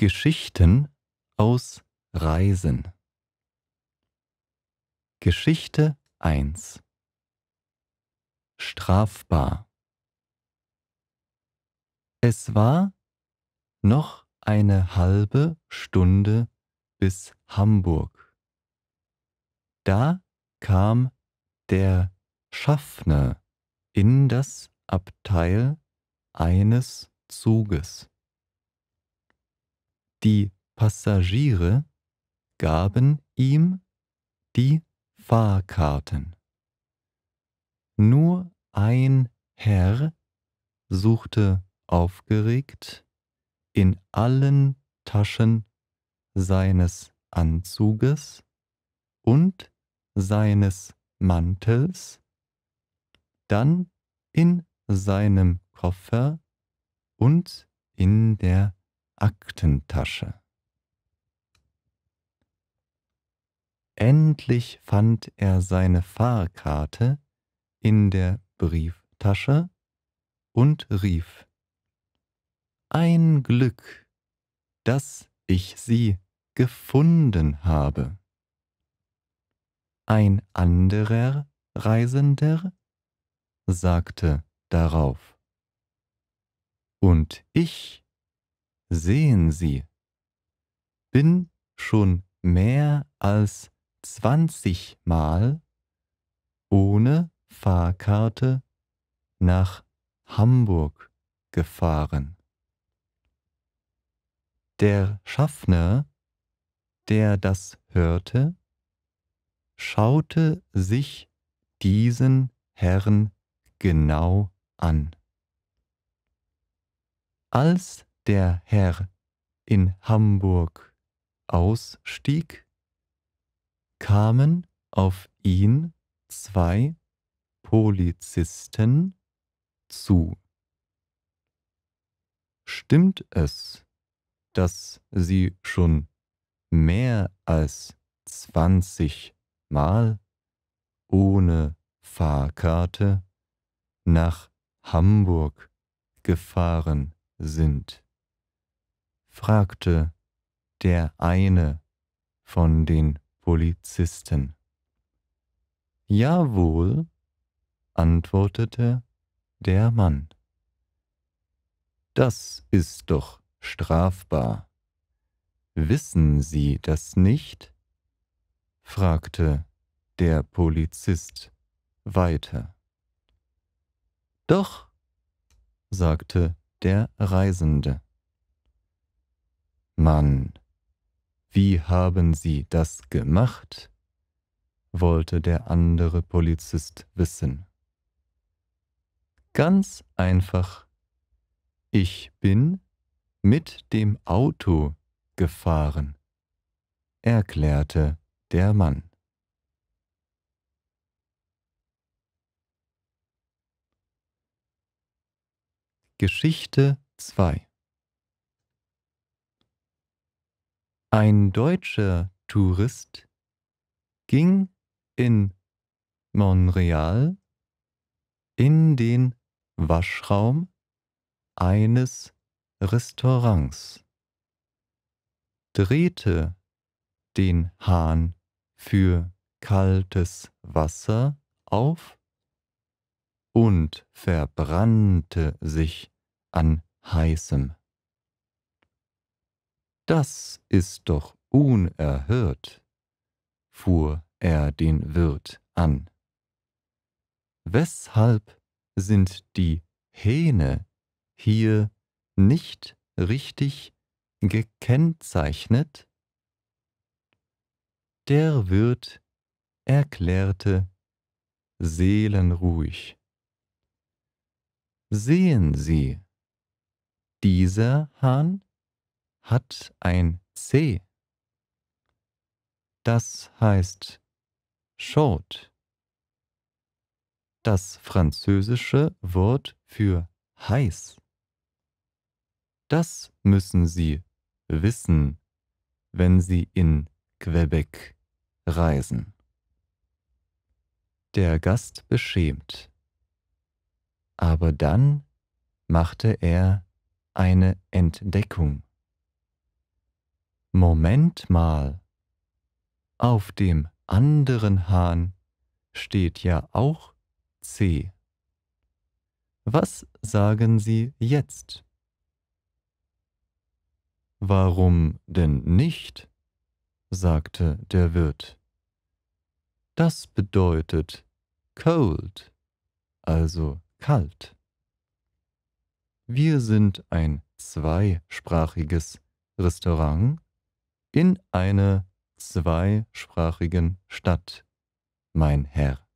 Geschichten aus Reisen. Geschichte 1 Strafbar Es war noch eine halbe Stunde bis Hamburg. Da kam der Schaffner in das Abteil eines Zuges. Die Passagiere gaben ihm die Fahrkarten. Nur ein Herr suchte aufgeregt in allen Taschen seines Anzuges und seines Mantels, dann in seinem Koffer und in der Aktentasche. Endlich fand er seine Fahrkarte in der Brieftasche und rief Ein Glück, dass ich sie gefunden habe. Ein anderer Reisender sagte darauf Und ich sehen Sie, bin schon mehr als 20 Mal ohne Fahrkarte nach Hamburg gefahren. Der Schaffner, der das hörte, schaute sich diesen Herrn genau an. Als der Herr in Hamburg ausstieg, kamen auf ihn zwei Polizisten zu. Stimmt es, dass sie schon mehr als zwanzig Mal ohne Fahrkarte nach Hamburg gefahren sind? fragte der eine von den Polizisten. Jawohl, antwortete der Mann. Das ist doch strafbar. Wissen Sie das nicht? fragte der Polizist weiter. Doch, sagte der Reisende. Mann, wie haben Sie das gemacht? wollte der andere Polizist wissen. Ganz einfach. Ich bin mit dem Auto gefahren, erklärte der Mann. Geschichte 2 Ein deutscher Tourist ging in Montreal in den Waschraum eines Restaurants, drehte den Hahn für kaltes Wasser auf und verbrannte sich an heißem das ist doch unerhört, fuhr er den Wirt an. Weshalb sind die Hähne hier nicht richtig gekennzeichnet? Der Wirt erklärte seelenruhig. Sehen Sie, dieser Hahn hat ein C. Das heißt Short. Das französische Wort für heiß. Das müssen Sie wissen, wenn Sie in Quebec reisen. Der Gast beschämt. Aber dann machte er eine Entdeckung. Moment mal, auf dem anderen Hahn steht ja auch C. Was sagen Sie jetzt? Warum denn nicht? sagte der Wirt. Das bedeutet cold, also kalt. Wir sind ein zweisprachiges Restaurant in einer zweisprachigen Stadt, mein Herr.